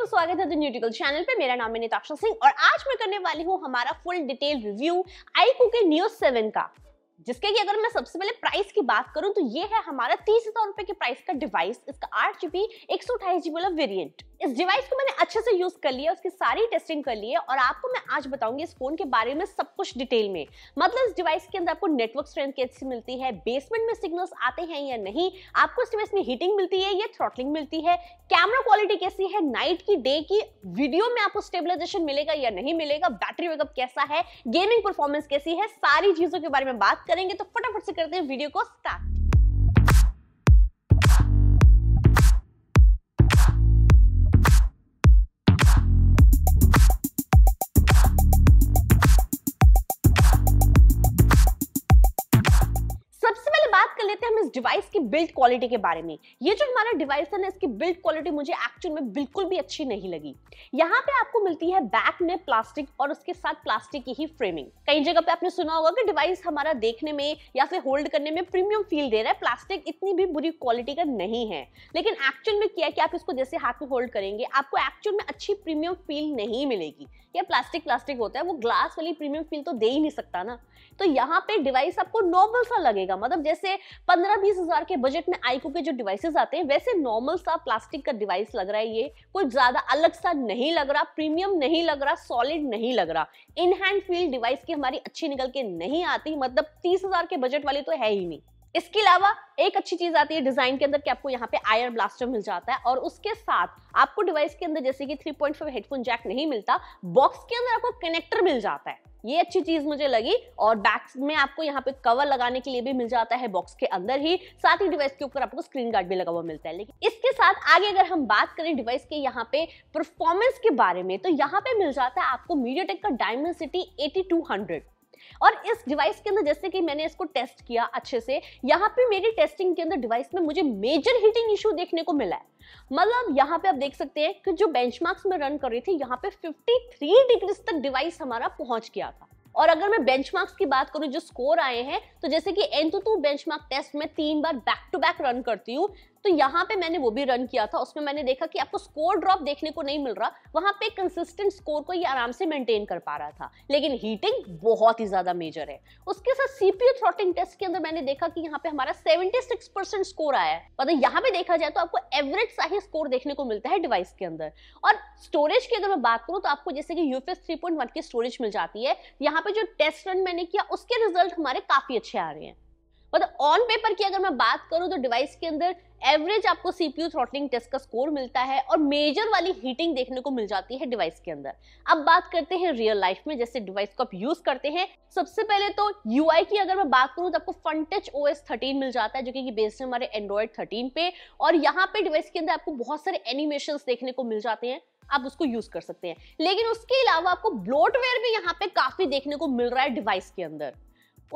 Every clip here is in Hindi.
दोस्तों स्वागत है न्यूटिकल चैनल पे मेरा नाम है नीताक्षा सिंह और आज मैं करने वाली हूँ हमारा फुल डिटेल रिव्यू आईकू के न्यू सेवन का जिसके कि अगर मैं सबसे पहले प्राइस की बात करूं तो ये है हमारा तीस हजार रुपए के प्राइस का डिवाइस इसका आठ जीबी एक सौ अठाईस जीबी वाला वेरियंट इस डिवाइस को मैंने अच्छे से यूज कर लिया उसकी सारी टेस्टिंग कर ली है और आपको मैं आज बताऊंगी इस फोन के बारे में सब कुछ डिटेल में मतलब इस डिवाइस के अंदर आपको नेटवर्क स्ट्रेंथ कैसी मिलती है बेसमेंट में सिग्नल्स आते हैं या नहीं आपको इस डिवाइस में हीटिंग मिलती है या थ्रॉटलिंग मिलती है कैमरा क्वालिटी कैसी है नाइट की डे की वीडियो में आपको स्टेबिलाईजेशन मिलेगा या नहीं मिलेगा बैटरी बैकअप कैसा है गेमिंग परफॉर्मेंस कैसी है सारी चीजों के बारे में बात करेंगे तो फटाफट से करते हैं वीडियो को स्टार्ट इस डिवाइस की बिल्ड क्वालिटी के बारे में ये जो हमारा डिवाइस है ना इसकी बिल्ड क्वालिटी मुझे एक्चुअल में बिल्कुल भी अच्छी नहीं लगी यहाँ पे आपको मिलती है बैक में प्लास्टिक और उसके साथ प्लास्टिक की ही फ्रेमिंग कई जगह पे आपने सुना होगा कि डिवाइस हमारा देखने में या फिर होल्ड करने में प्रीमियम फील दे रहा है प्लास्टिक इतनी भी बुरी क्वालिटी का नहीं है लेकिन एक्चुअल में क्या है कि आप इसको जैसे हाथ में होल्ड करेंगे आपको एक्चुअल में अच्छी प्रीमियम फील नहीं मिलेगी या प्लास्टिक प्लास्टिक होता है वो ग्लास वाली प्रीमियम फील तो दे ही नहीं सकता ना तो यहाँ पे डिवाइस आपको नॉर्मल सा लगेगा मतलब जैसे पंद्रह पंद्रह बीस हजार के बजट में आईको के जो डिवाइसेस आते हैं वैसे नॉर्मल सा प्लास्टिक का डिवाइस लग रहा है ये कुछ ज्यादा अलग सा नहीं लग रहा प्रीमियम नहीं लग रहा सॉलिड नहीं लग रहा इन हैंड फील डिवाइस की हमारी अच्छी निकल के नहीं आती मतलब तीस हजार के बजट वाली तो है ही नहीं इसके अलावा एक अच्छी चीज आती है डिजाइन के अंदर कि आपको यहाँ पे आयर ब्लास्टर मिल जाता है और उसके साथ आपको डिवाइस के अंदर जैसे कि 3.5 हेडफोन जैक नहीं मिलता बॉक्स के अंदर आपको कनेक्टर मिल जाता है ये अच्छी चीज मुझे लगी और बैक्स में आपको यहाँ पे कवर लगाने के लिए भी मिल जाता है बॉक्स के अंदर ही साथ ही डिवाइस के ऊपर आपको स्क्रीन गार्ड भी लगा हुआ मिलता है लेकिन इसके साथ आगे अगर हम बात करें डिवाइस के यहाँ पे परफॉर्मेंस के बारे में तो यहाँ पे मिल जाता है आपको मीडिया का डायमंड सिटी एटी और इस डिवाइस के अंदर जैसे कि मैंने इसको टेस्ट किया अच्छे से यहाँ पे मेरी टेस्टिंग के अंदर डिवाइस में मुझे मेजर हीटिंग इशू देखने को मिला है मतलब यहाँ पे आप देख सकते हैं कि जो बेंचमार्क्स में रन कर रही थी यहाँ पे 53 डिग्री तक डिवाइस हमारा पहुंच गया था और अगर मैं बेंच की बात करूँ जो स्कोर आए हैं तो जैसे कि एन टू टेस्ट में तीन बार बैक टू बैक रन करती हूँ तो यहाँ पे मैंने वो भी रन किया था उसमें मैंने देखा कि आपको स्कोर ड्रॉप देखने को नहीं मिल रहा वहां पे कंसिस्टेंट स्कोर को ये आराम से मेंटेन कर पा रहा था लेकिन हीटिंग बहुत ही ज्यादा मेजर है उसके साथ सीपीयू थ्रॉटिंग टेस्ट के अंदर मैंने देखा कि यहाँ पे हमारा 76 परसेंट स्कोर आया है मतलब यहाँ पे देखा जाए तो आपको एवरेज सा ही स्कोर देखने को मिलता है डिवाइस के अंदर और स्टोरेज की अगर मैं बात करूँ तो आपको जैसे कि यूफेस 3.1 की स्टोरेज मिल जाती है यहाँ पे जो टेस्ट रन मैंने किया उसके रिजल्ट हमारे काफी अच्छे आ रहे हैं मतलब ऑन पेपर की अगर मैं बात करूँ तो डिवाइस के अंदर एवरेज आपको सीपीयू थ्रॉटलिंग टेस्ट का स्कोर मिलता है और मेजर वाली हीटिंग देखने को मिल जाती है डिवाइस के अंदर अब बात करते हैं रियल लाइफ में जैसे डिवाइस को आप यूज करते हैं सबसे पहले तो यूआई की अगर मैं बात करूं तो आपको ओ एस थर्टीन मिल जाता है जो कि बेस्ड है हमारे एंड्रॉयड थर्टीन पे और यहाँ पे डिवाइस के अंदर आपको बहुत सारे एनिमेशन देखने को मिल जाते हैं आप उसको यूज कर सकते हैं लेकिन उसके अलावा आपको ब्लोटवेयर भी यहाँ पे काफी देखने को मिल रहा है डिवाइस के अंदर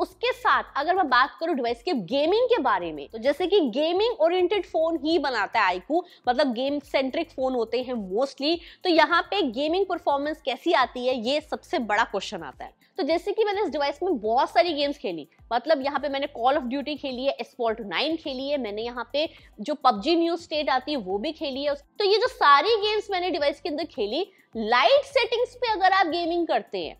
उसके साथ अगर मैं बात करूं डिवाइस के गेमिंग के बारे में तो जैसे कि गेमिंग ओरिएंटेड फोन ही बनाता है आईकू मतलब गेम सेंट्रिक फोन होते हैं मोस्टली तो यहाँ पे गेमिंग परफॉर्मेंस कैसी आती है ये सबसे बड़ा क्वेश्चन आता है तो जैसे कि मैंने इस डिवाइस में बहुत सारी गेम्स खेली मतलब यहाँ पे मैंने कॉल ऑफ ड्यूटी खेली है स्पॉल्ट नाइन खेली है मैंने यहाँ पे जो पबजी न्यू स्टेट आती है वो भी खेली है तो ये जो सारी गेम्स मैंने डिवाइस के अंदर खेली लाइट सेटिंग्स पे अगर आप गेमिंग करते हैं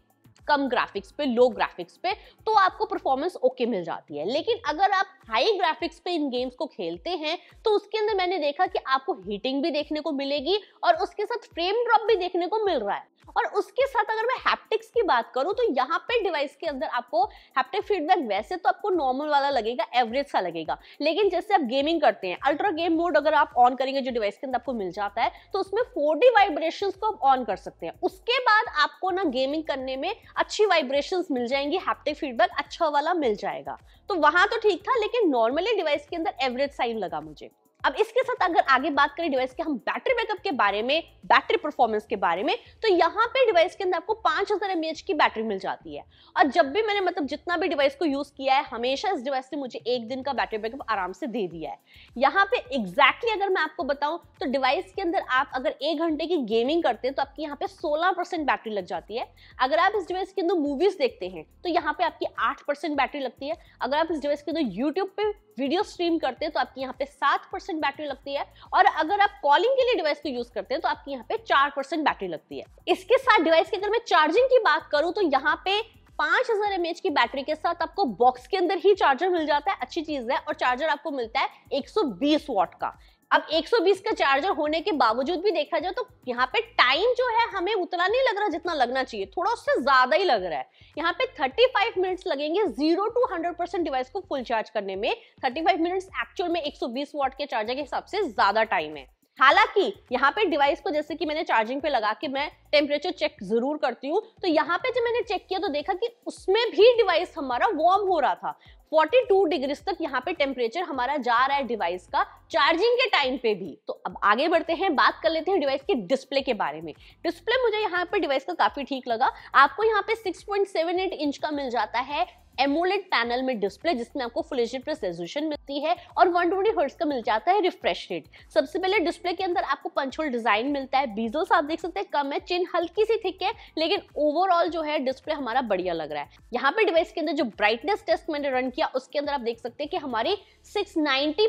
कम ग्राफिक्स पे लो ग्राफिक्स पे तो आपको परफॉर्मेंस ओके मिल जाती है लेकिन अगर आप हाई ग्राफिक्स पे इन गेम्स को खेलते हैं तो उसके अंदर मैंने देखा कि आपको हीटिंग भी देखने को मिलेगी और उसके साथ फ्रेम ड्रॉप भी देखने को मिल रहा है और उसके साथ अगर मैं हैप्टिक्स की बात करूं तो यहाँ पे डिवाइस के अंदर आपको हैप्टिक फीडबैक वैसे तो आपको नॉर्मल वाला लगेगा एवरेज सा लगेगा लेकिन जैसे आप गेमिंग करते हैं अल्ट्रा गेम मोड अगर आप ऑन करेंगे जो डिवाइस के अंदर आपको मिल जाता है तो उसमें फोर वाइब्रेशन को आप ऑन कर सकते हैं उसके बाद आपको ना गेमिंग करने में अच्छी वाइब्रेशन मिल जाएंगी हैप्टिक फीडबैक अच्छा वाला मिल जाएगा तो वहां तो ठीक था लेकिन नॉर्मली डिवाइस के अंदर एवरेज साइन लगा मुझे अब इसके साथ अगर आगे बात करें डिवाइस के हम बैटरी बैकअप के बारे में बैटरी परफॉर्मेंस के बारे में तो यहाँ पे डिवाइस के अंदर आपको 5000 हजार की बैटरी मिल जाती है और जब भी मैंने मतलब जितना भी डिवाइस को यूज किया है हमेशा इस डिवाइस ने मुझे एक दिन का बैटरी बैकअप आराम से दे दिया है यहाँ पे एग्जैक्टली अगर मैं आपको बताऊँ तो डिवाइस के अंदर आप अगर एक घंटे की गेमिंग करते हैं तो आपकी यहाँ पे सोलह बैटरी लग जाती है अगर आप इस डिवाइस के अंदर मूवीज देखते हैं तो यहाँ पे आपकी आठ बैटरी लगती है अगर आप इस डिवाइस के अंदर यूट्यूब पे वीडियो स्ट्रीम करते हैं तो आपकी यहाँ पे सात परसेंट बैटरी लगती है और अगर आप कॉलिंग के लिए डिवाइस को यूज करते हैं तो आपकी यहाँ पे चार परसेंट बैटरी लगती है इसके साथ डिवाइस की अगर मैं चार्जिंग की बात करूं तो यहाँ पे पांच हजार एमएच की बैटरी के साथ आपको बॉक्स के अंदर ही चार्जर मिल जाता है अच्छी चीज है और चार्जर आपको मिलता है 120 वॉट का अब 120 का चार्जर होने के बावजूद भी देखा जाए तो यहाँ पे टाइम जो है हमें उतना नहीं लग रहा जितना लगना चाहिए थोड़ा उससे ज्यादा ही लग रहा है यहाँ पे 35 मिनट्स लगेंगे जीरो टू 100 परसेंट डिवाइस को फुल चार्ज करने में 35 मिनट्स एक्चुअल में 120 सौ वॉट के चार्जर के हिसाब से ज्यादा टाइम है हालांकि यहाँ पे डिवाइस को जैसे कि मैंने चार्जिंग पे लगा के मैं टेम्परेचर चेक जरूर करती हूँ तो यहाँ पे जब मैंने चेक किया तो देखा कि उसमें भी डिवाइस हमारा वार्म हो रहा था 42 डिग्रीज तक यहाँ पे टेम्परेचर हमारा जा रहा है डिवाइस का चार्जिंग के टाइम पे भी तो अब आगे बढ़ते हैं बात कर लेते हैं डिवाइस के डिस्प्ले के बारे में डिस्प्ले मुझे यहाँ पे डिवाइस का काफी ठीक लगा आपको यहाँ पे 6.78 इंच का मिल जाता है एमोलेट पैनल में डिस्प्ले जिसमें आपको फुल एच प्लस रेजोल्यूशन मिलती है और वन ट्वेंटी हर्ट्स का मिल जाता है रिफ्रेश रेट सबसे पहले डिस्प्ले के अंदर आपको पंच होल डिजाइन मिलता है बीजल्स आप देख सकते हैं कम है चिन हल्की सी थिक है लेकिन ओवरऑल जो है डिस्प्ले हमारा बढ़िया लग रहा है यहाँ पे डिवाइस के अंदर जो ब्राइटनेस टेस्ट मैंने रन किया उसके अंदर आप देख सकते हैं कि हमारी सिक्स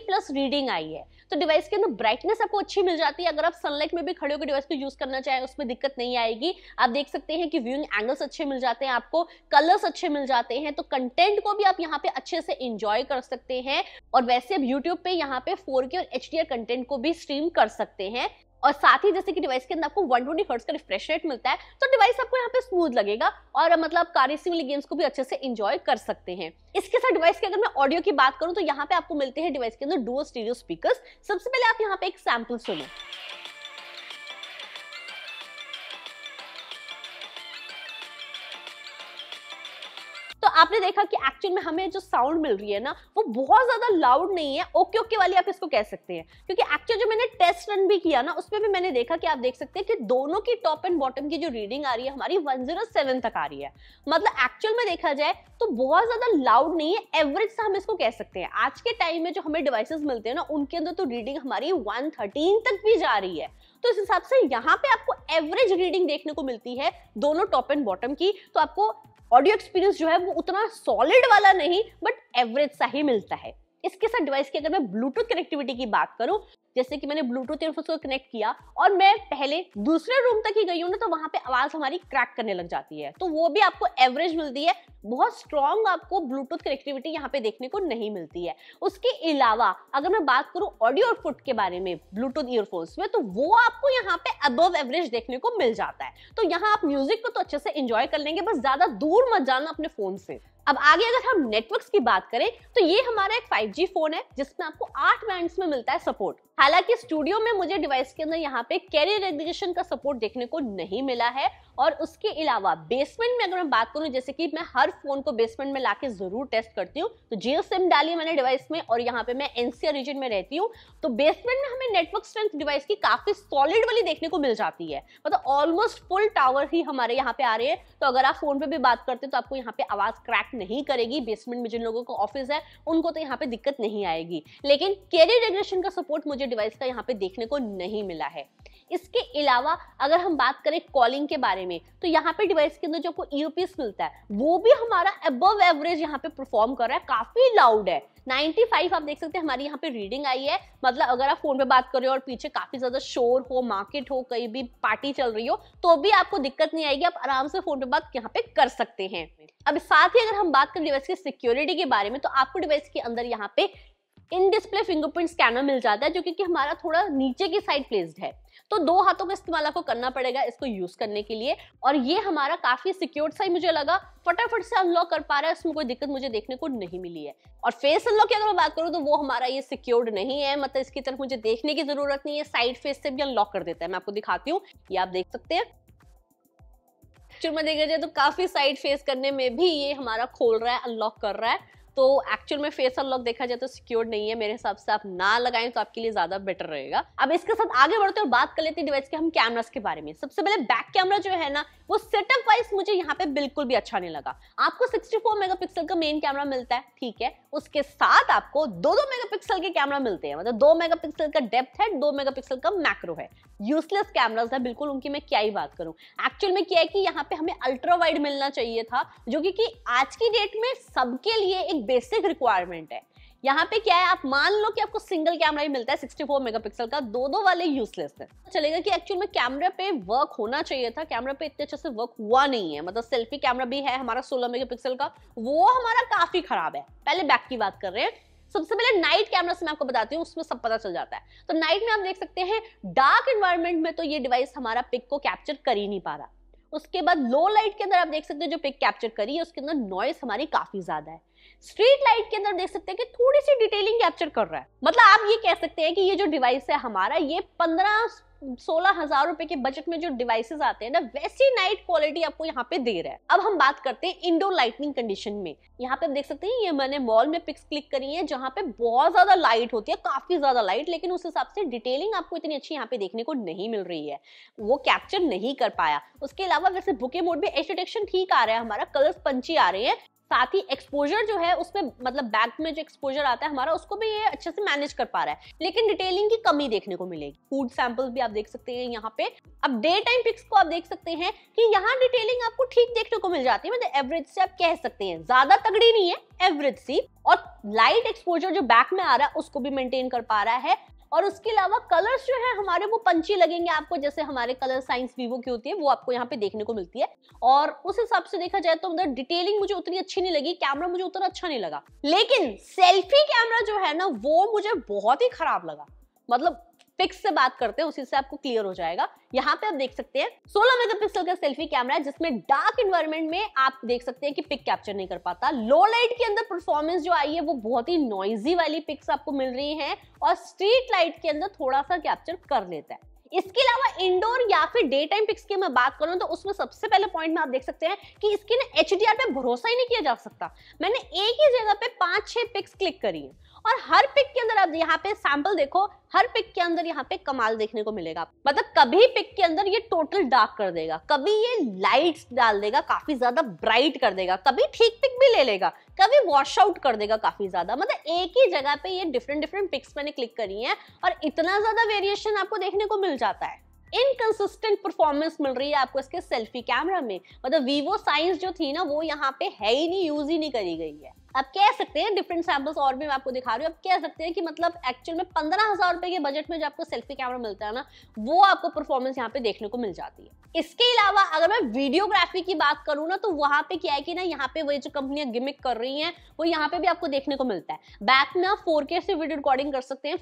प्लस रीडिंग आई है तो डिवाइस के अंदर ब्राइटनेस आपको अच्छी मिल जाती है अगर आप सनलाइट में भी खड़े होकर डिवाइस को यूज करना चाहें उसमें दिक्कत नहीं आएगी आप देख सकते हैं कि व्यूइंग एंगल्स अच्छे मिल जाते हैं आपको कलर्स अच्छे मिल जाते हैं तो कंटेंट को भी आप यहाँ पे अच्छे से इंजॉय कर सकते हैं और वैसे आप यूट्यूब पे यहाँ पे फोर के और एच कंटेंट को भी स्ट्रीम कर सकते हैं और साथ ही जैसे कि डिवाइस के अंदर आपको वन ट्वेंटी का रिफ्रेश रेट मिलता है तो डिवाइस आपको यहाँ पे स्मूथ लगेगा और मतलब कार्य सिंह गेम्स को भी अच्छे से इंजॉय कर सकते हैं इसके साथ डिवाइस की अगर मैं ऑडियो की बात करूँ तो यहाँ पे आपको मिलते हैं डिवाइस के अंदर डुअल स्टीरियो स्पीकर सबसे पहले आप यहाँ पे एक सैम्पल सुनो आपने देखा कि एक्चुअल में हमें जो साउंड मिल रही है ना वो बहुत ज्यादा लाउड नहीं है ओके ओके वाली आप इसको कह सकते हैं क्योंकि एक्चुअल जो मैंने टेस्ट रन भी किया ना उसमें भी मैंने देखा कि आप देख सकते हैं कि दोनों की टॉप एंड बॉटम की जो रीडिंग आ रही है हमारी 107 तक आ रही है मतलब एक्चुअल में देखा जाए तो बहुत ज्यादा लाउड नहीं है एवरेज से हम इसको कह सकते हैं आज के टाइम में जो हमें डिवाइसेस मिलते हैं ना उनके अंदर तो रीडिंग हमारी 113 तक भी जा रही है तो इस हिसाब से यहाँ पे आपको एवरेज रीडिंग देखने को मिलती है दोनों टॉप एंड बॉटम की तो आपको ऑडियो एक्सपीरियंस जो है वो उतना सॉलिड वाला नहीं बट एवरेज सा ही मिलता है इसके साथ डिवाइस की अगर मैं ब्लूटूथ कनेक्टिविटी की बात करूं जैसे कि मैंने ब्लूटूथ एयरफोन्स को कनेक्ट किया और मैं पहले दूसरे रूम तक ही गई हूँ ना तो वहां पे आवाज हमारी क्रैक करने लग जाती है तो वो भी आपको एवरेज मिलती है बहुत स्ट्रॉन्ग आपको ब्लूटूथ कनेक्टिविटी यहाँ पे देखने को नहीं मिलती है उसके अलावा अगर मैं बात करूँ ऑडियो आउटपुट के बारे में ब्लूटूथ ईयरफोन्स में तो वो आपको यहाँ पे अबव एवरेज देखने को मिल जाता है तो यहाँ आप म्यूजिक को तो अच्छे से इंजॉय कर लेंगे बस ज्यादा दूर मत जाना अपने फोन से अब आगे अगर हम नेटवर्क्स की बात करें तो ये हमारा एक 5G फोन है जिसमें आपको आठ बैंड में मिलता है सपोर्ट हालांकि स्टूडियो में मुझे डिवाइस के अंदर यहाँ पे कैरियर रेगुलेशन का सपोर्ट देखने को नहीं मिला है और उसके अलावा बेसमेंट में अगर मैं बात करूं जैसे कि मैं हर फोन को बेसमेंट में ला जरूर टेस्ट करती हूँ तो जियो सिम डाली मैंने डिवाइस में और यहाँ पे मैं एनसीआर रीजन में रहती हूँ तो बेसमेंट में हमें नेटवर्क स्ट्रेंथ डिवाइस की काफी सॉलिड वाली देखने को मिल जाती है मतलब ऑलमोस्ट फुल टावर ही हमारे यहाँ पे आ रहे हैं तो अगर आप फोन पे भी बात करते हैं तो आपको यहाँ पे आवाज क्रैक नहीं करेगी बेसमेंट में जिन लोगों को ऑफिस है उनको तो यहाँ पे दिक्कत नहीं आएगी लेकिन कैरियर रेग्रेशन का सपोर्ट मुझे डिवाइस का यहाँ पे देखने को नहीं मिला है इसके अलावा अगर हम बात करें कॉलिंग के बारे में तो यहाँ पे डिवाइस के अंदर जो आपको ईयरपीस मिलता है वो भी हमारा अबव एवरेज यहाँ पे परफॉर्म कर रहा है काफी लाउड है 95 आप देख सकते हैं हमारी यहाँ पे रीडिंग आई है मतलब अगर आप फोन पे बात कर रहे हो और पीछे काफी ज्यादा शोर हो मार्केट हो कहीं भी पार्टी चल रही हो तो भी आपको दिक्कत नहीं आएगी आप आराम से फोन पे बात यहाँ पे कर सकते हैं अब साथ ही अगर हम बात करें डिवाइस की सिक्योरिटी के बारे में तो आपको डिवाइस के अंदर यहाँ पे इन डिस्प्ले फिंगरप्रिंट स्कैनर मिल जाता है जो कि हमारा थोड़ा नीचे की साइड प्लेस्ड है तो दो हाथों का इस्तेमाल आपको करना पड़ेगा इसको यूज करने के लिए और ये हमारा काफी सिक्योर सा ही मुझे लगा फटाफट से अनलॉक कर पा रहा है इसमें कोई दिक्कत मुझे देखने को नहीं मिली है और फेस अनलॉक की अगर मैं बात करूँ तो वो हमारा ये सिक्योर्ड नहीं है मतलब इसकी तरफ मुझे देखने की जरूरत नहीं है साइड फेस से भी अनलॉक कर देता है मैं आपको दिखाती हूँ ये आप देख सकते हैं देखा जाए तो काफी साइड फेस करने में भी ये हमारा खोल रहा है अनलॉक कर रहा है तो एक्चुअल में फेस अनलॉक देखा जाए तो सिक्योर नहीं है मेरे हिसाब से आप ना लगाएं तो आपके लिए ज्यादा बेटर रहेगा अब इसके साथ आगे बढ़ते और बात कर लेते हैं डिवाइस के हम कैमरास के बारे में सबसे पहले बैक कैमरा जो है ना वो सेटअप वाइज मुझे यहाँ पे बिल्कुल भी अच्छा नहीं लगा आपको सिक्सटी फोर का मेन कैमरा मिलता है ठीक है उसके साथ आपको दो दो मेगा मेगापिक्सल के कैमरा मिलते हैं मतलब दो मेगापिक्सल का डेप्थ है दो मेगापिक्सल का मैक्रो है यूजलेस कैमराज है बिल्कुल उनकी मैं क्या ही बात करूं एक्चुअल में क्या है कि यहाँ पे हमें अल्ट्रा वाइड मिलना चाहिए था जो कि, कि आज की डेट में सबके लिए एक बेसिक रिक्वायरमेंट है यहाँ पे क्या है आप मान लो कि आपको सिंगल कैमरा ही मिलता है 64 मेगापिक्सल का दो दो वाले यूजलेस है तो चलेगा कि एक्चुअल में कैमरा पे वर्क होना चाहिए था कैमरा पे इतने अच्छे से वर्क हुआ नहीं है मतलब सेल्फी कैमरा भी है हमारा 16 मेगापिक्सल का वो हमारा काफी खराब है पहले बैक की बात कर रहे हैं सबसे पहले नाइट कैमरा से मैं आपको बताती हूँ उसमें सब पता चल जाता है तो नाइट में आप देख सकते हैं डार्क एनवायरमेंट में तो ये डिवाइस हमारा पिक को कैप्चर कर ही नहीं पा रहा उसके बाद लो लाइट के अंदर आप देख सकते हैं जो पिक कैप्चर करी है उसके अंदर नॉइस हमारी काफी ज्यादा है स्ट्रीट लाइट के अंदर देख सकते हैं कि थोड़ी सी डिटेलिंग कैप्चर कर रहा है मतलब आप ये कह सकते हैं कि ये जो डिवाइस है हमारा ये पंद्रह सोलह हजार रुपए के बजट में जो डिवाइसेस आते हैं ना वैसी नाइट क्वालिटी आपको यहाँ पे दे रहा है अब हम बात करते हैं इंडोर लाइटनिंग कंडीशन में यहाँ पे आप देख सकते हैं ये मैंने मॉल में पिक्स क्लिक करी है जहाँ पे बहुत ज्यादा लाइट होती है काफी ज्यादा लाइट लेकिन उस हिसाब से डिटेलिंग आपको इतनी अच्छी यहाँ पे देखने को नहीं मिल रही है वो कैप्चर नहीं कर पाया उसके अलावा वैसे बुके मोड में एच डिटेक्शन ठीक आ रहा है हमारा कलर्स पंची आ रहे हैं साथ ही एक्सपोजर जो है उसमें मतलब बैक में जो एक्सपोजर आता है हमारा उसको भी ये अच्छे से मैनेज कर पा रहा है लेकिन डिटेलिंग की कमी देखने को मिलेगी फूड सैंपल्स भी आप देख सकते हैं यहाँ पे अब डे टाइम पिक्स को आप देख सकते हैं कि यहाँ डिटेलिंग आपको ठीक देखने को मिल जाती है मतलब एवरेज से आप कह सकते हैं ज्यादा तगड़ी नहीं है एवरेज सी और लाइट एक्सपोजर जो बैक में आ रहा है उसको भी मेंटेन कर पा रहा है और उसके अलावा कलर्स जो है हमारे वो पंची लगेंगे आपको जैसे हमारे कलर साइंस वीवो की होती है वो आपको यहाँ पे देखने को मिलती है और उस हिसाब से देखा जाए तो मतलब डिटेलिंग मुझे उतनी अच्छी नहीं लगी कैमरा मुझे उतना अच्छा नहीं लगा लेकिन सेल्फी कैमरा जो है ना वो मुझे बहुत ही खराब लगा मतलब पिक्स से बात करते हैं उसी से आपको क्लियर हो जाएगा यहाँ पे आप देख सकते हैं 16 मेगापिक्सल का सेल्फी कैमरा है जिसमें डार्क इन्वायरमेंट में आप देख सकते हैं कि पिक कैप्चर नहीं कर पाता लो लाइट के अंदर परफॉर्मेंस जो आई है वो बहुत ही नॉइजी वाली पिक्स आपको मिल रही है और स्ट्रीट लाइट के अंदर थोड़ा सा कैप्चर कर लेता है इसके अलावा इंडोर या फिर डे टाइम पिक्स की मैं बात करूं तो उसमें सबसे पहले पॉइंट में आप देख सकते हैं कि इसके ना एच पे भरोसा ही नहीं किया जा सकता मैंने एक ही जगह पे पांच छह पिक्स क्लिक करी है और हर पिक के अंदर आप यहाँ पे सैंपल देखो हर पिक के अंदर यहाँ पे कमाल देखने को मिलेगा मतलब कभी पिक के अंदर ये टोटल डार्क कर देगा कभी ये लाइट्स डाल देगा काफी ज्यादा ब्राइट कर देगा कभी ठीक पिक भी ले लेगा कभी वॉश आउट कर देगा काफी ज्यादा मतलब एक ही जगह पे ये डिफरेंट डिफरेंट पिक्स मैंने क्लिक करी है और इतना ज्यादा वेरिएशन आपको देखने को मिल जाता है इनकंसिस्टेंट परफॉर्मेंस मिल रही है आपको इसके सेल्फी कैमरा में मतलब वीवो साइंस जो थी ना वो यहाँ पे है ही नहीं यूज ही नहीं करी गई है अब कह सकते हैं डिफरेंट सैम्पल्स और भी मैं आपको दिखा रही हूँ अब कह सकते हैं कि मतलब एक्चुअल में पंद्रह हजार रुपए के बजट में जो आपको सेल्फी कैमरा मिलता है ना वो आपको परफॉर्मेंस यहाँ पे देखने को मिल जाती है इसके अलावा अगर मैं वीडियोग्राफी की बात करूँ ना तो वहाँ पे क्या है कि ना यहाँ पे वही जो कंपनियां गिमिक कर रही है वो यहाँ पे भी आपको देखने को मिलता है बैक में आप फोर से वीडियो रिकॉर्डिंग कर सकते हैं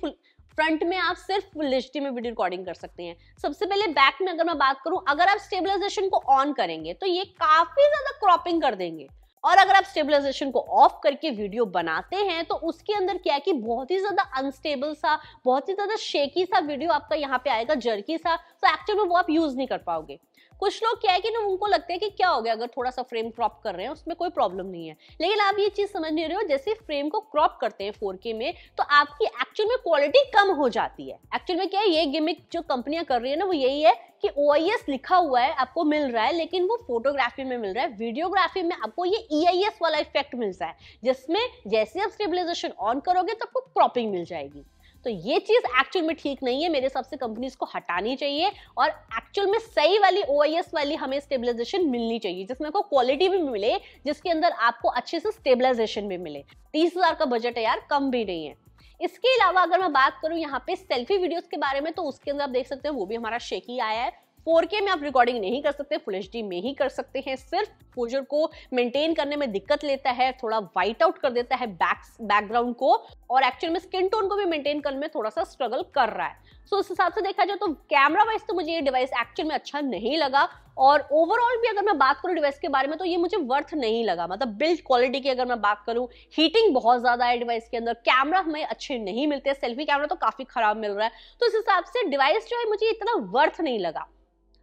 फ्रंट में आप सिर्फ फुल एच में वीडियो रिकॉर्डिंग कर सकते हैं सबसे पहले बैक में अगर मैं बात करूं अगर आप स्टेबलाइजेशन को ऑन करेंगे तो ये काफी ज्यादा क्रॉपिंग कर देंगे और अगर आप स्टेबलाइजेशन को ऑफ करके वीडियो बनाते हैं तो उसके अंदर क्या है कि बहुत ही ज्यादा अनस्टेबल सा बहुत ही ज्यादा शेकी सा वीडियो आपका यहाँ पे आएगा जर्की सा तो एक्चुअल में वो आप यूज नहीं कर पाओगे कुछ लोग क्या है कि ना उनको लगता है कि क्या हो गया अगर थोड़ा सा फ्रेम क्रॉप कर रहे हैं उसमें कोई प्रॉब्लम नहीं है लेकिन आप ये चीज समझ नहीं रहे हो जैसे फ्रेम को क्रॉप करते हैं फोर में तो आपकी एक्चुअल में क्वालिटी कम हो जाती है एक्चुअल में क्या है ये गेमिक जो कंपनियां कर रही है ना वो यही है कि ओ लिखा हुआ है आपको मिल रहा है लेकिन वो फोटोग्राफी में मिल रहा है वीडियोग्राफी में आपको ये ई e वाला इफेक्ट मिलता है जिसमें जैसे आप स्टेबिलाईजेशन ऑन करोगे तो आपको क्रॉपिंग मिल जाएगी तो ये चीज एक्चुअल में ठीक नहीं है मेरे हिसाब से कंपनीज को हटानी चाहिए और एक्चुअल में सही वाली ओ वाली हमें स्टेबलाइजेशन मिलनी चाहिए जिसमें आपको क्वालिटी भी मिले जिसके अंदर आपको अच्छे से स्टेबलाइजेशन भी मिले तीस हजार का बजट है यार कम भी नहीं है इसके अलावा अगर मैं बात करूं यहाँ पे सेल्फी वीडियोस के बारे में तो उसके अंदर आप देख सकते हैं वो भी हमारा शेकी आया है 4K में आप रिकॉर्डिंग नहीं कर सकते फुल एच में ही कर सकते हैं सिर्फ एक्सपोजर को मेंटेन करने में दिक्कत लेता है थोड़ा वाइट आउट कर देता है बैक बैकग्राउंड को और एक्चुअल में स्किन टोन को भी मेंटेन करने में थोड़ा सा स्ट्रगल कर रहा है सो so, उस हिसाब से देखा जाए तो कैमरा वाइज तो मुझे ये डिवाइस एक्चुअल में अच्छा नहीं लगा और ओवरऑल भी अगर मैं बात करूँ डिवाइस के बारे में तो ये मुझे वर्थ नहीं लगा मतलब बिल्ड क्वालिटी की अगर मैं बात करूँ हीटिंग बहुत ज़्यादा है डिवाइस के अंदर कैमरा हमें अच्छे नहीं मिलते सेल्फी कैमरा तो काफ़ी खराब मिल रहा है तो इस हिसाब से डिवाइस जो है मुझे इतना वर्थ नहीं लगा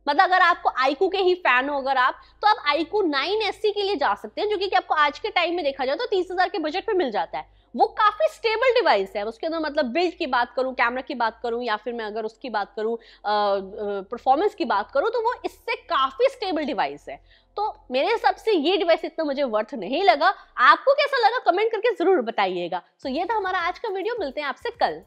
मतलब अगर आपको आईकू के ही फैन हो अगर आप तो आप आईकू नाइन एस के लिए जा सकते हैं जो कि आपको आज के टाइम में देखा जाए तो तीस हजार के बजट में मिल जाता है वो काफी स्टेबल डिवाइस है उसके अंदर मतलब बिल्ड की बात करूं कैमरा की बात करूं या फिर मैं अगर उसकी बात करूं परफॉर्मेंस की बात करूं तो वो इससे काफी स्टेबल डिवाइस है तो मेरे हिसाब से ये डिवाइस इतना मुझे वर्थ नहीं लगा आपको कैसा लगा कमेंट करके जरूर बताइएगा सो so ये था हमारा आज का वीडियो मिलते हैं आपसे कल